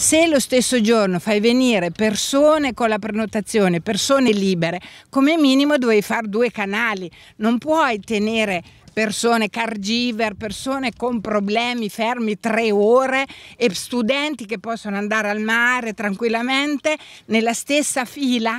Se lo stesso giorno fai venire persone con la prenotazione, persone libere, come minimo devi fare due canali, non puoi tenere persone cargiver, persone con problemi fermi tre ore e studenti che possono andare al mare tranquillamente nella stessa fila?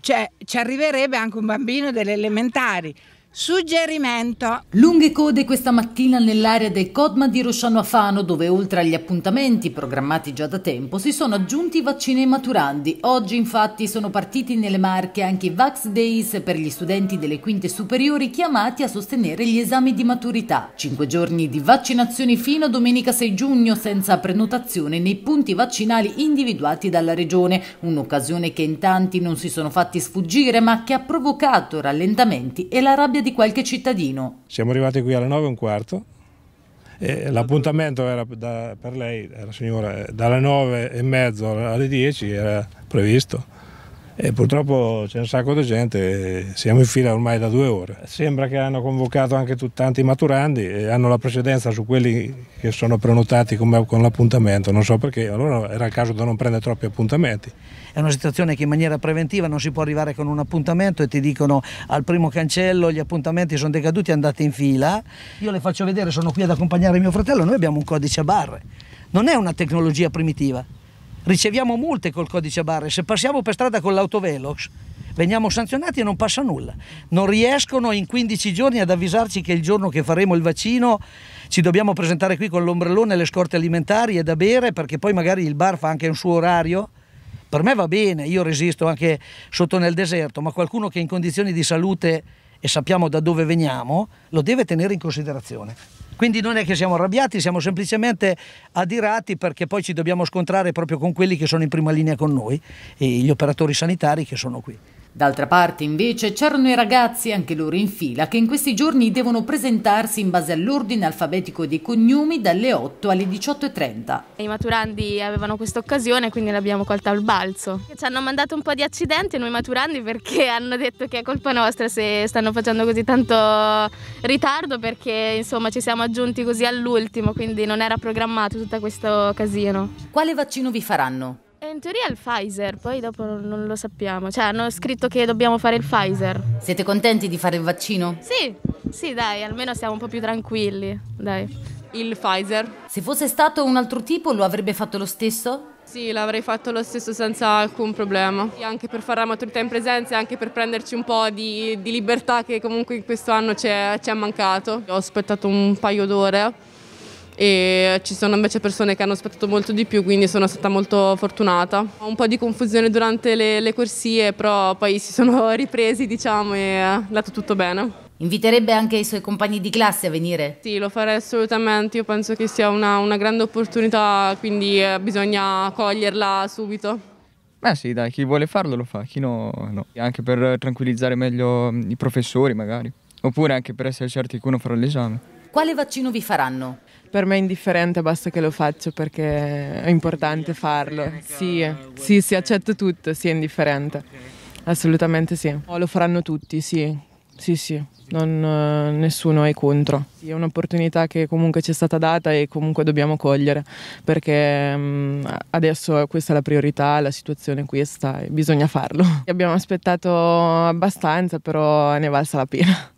Cioè ci arriverebbe anche un bambino delle elementari. Suggerimento. Lunghe code questa mattina nell'area del Codma di Rosciano Afano, dove oltre agli appuntamenti programmati già da tempo si sono aggiunti i vaccini ai maturandi. Oggi infatti sono partiti nelle Marche anche i Vax Days per gli studenti delle quinte superiori chiamati a sostenere gli esami di maturità. Cinque giorni di vaccinazioni fino a domenica 6 giugno senza prenotazione nei punti vaccinali individuati dalla Regione, un'occasione che in tanti non si sono fatti sfuggire ma che ha provocato rallentamenti e la rabbia rabbia di qualche cittadino. Siamo arrivati qui alle 9 e un quarto. l'appuntamento per lei, era signora, eh, dalle 9 e mezzo alle 10 era previsto. E purtroppo c'è un sacco di gente, siamo in fila ormai da due ore. Sembra che hanno convocato anche tut- tanti maturandi e hanno la precedenza su quelli che sono prenotati con, con l'appuntamento, non so perché, allora era il caso di non prendere troppi appuntamenti. È una situazione che in maniera preventiva non si può arrivare con un appuntamento e ti dicono al primo cancello gli appuntamenti sono decaduti, andate in fila. Io le faccio vedere, sono qui ad accompagnare mio fratello, noi abbiamo un codice a barre. Non è una tecnologia primitiva, riceviamo multe col codice barre, se passiamo per strada con l'autovelox veniamo sanzionati e non passa nulla. Non riescono in 15 giorni ad avvisarci che il giorno che faremo il vaccino ci dobbiamo presentare qui con l'ombrellone e le scorte alimentari e da bere perché poi magari il bar fa anche un suo orario. Per me va bene, io resisto anche sotto nel deserto, ma qualcuno che è in condizioni di salute e sappiamo da dove veniamo lo deve tenere in considerazione. Quindi non è che siamo arrabbiati, siamo semplicemente adirati perché poi ci dobbiamo scontrare proprio con quelli che sono in prima linea con noi, gli operatori sanitari che sono qui. D'altra parte, invece, c'erano i ragazzi, anche loro in fila, che in questi giorni devono presentarsi in base all'ordine alfabetico dei cognomi dalle 8 alle 18.30. I maturandi avevano questa occasione, quindi l'abbiamo colta al balzo. Ci hanno mandato un po' di accidenti noi maturandi perché hanno detto che è colpa nostra se stanno facendo così tanto ritardo perché insomma ci siamo aggiunti così all'ultimo, quindi non era programmato tutto questo casino. Quale vaccino vi faranno? Eh, in teoria il Pfizer, poi dopo non lo sappiamo. Cioè, hanno scritto che dobbiamo fare il Pfizer. Siete contenti di fare il vaccino? Sì, sì, dai, almeno siamo un po' più tranquilli, dai. Il Pfizer. Se fosse stato un altro tipo, lo avrebbe fatto lo stesso? Sì, l'avrei fatto lo stesso senza alcun problema. E anche per fare la maturità in presenza e anche per prenderci un po' di, di libertà che comunque in questo anno ci è mancato. Ho aspettato un paio d'ore e ci sono invece persone che hanno aspettato molto di più quindi sono stata molto fortunata. Un po' di confusione durante le, le corsie però poi si sono ripresi diciamo e è andato tutto bene. Inviterebbe anche i suoi compagni di classe a venire? Sì, lo farei assolutamente, io penso che sia una, una grande opportunità quindi eh, bisogna coglierla subito. Beh sì, dai, chi vuole farlo lo fa, chi no no. Anche per tranquillizzare meglio mm, i professori magari, oppure anche per essere certi che uno farà l'esame. Quale vaccino vi faranno? Per me è indifferente, basta che lo faccio perché è importante farlo. Sì, sì, sì, accetto tutto, sì, è indifferente. Assolutamente sì. Oh, lo faranno tutti, sì. Sì, sì, non, eh, nessuno è contro. Sì, è un'opportunità che comunque ci è stata data e comunque dobbiamo cogliere perché mh, mm, adesso questa è la priorità, la situazione è questa e bisogna farlo. Abbiamo aspettato abbastanza, però ne è valsa la pena.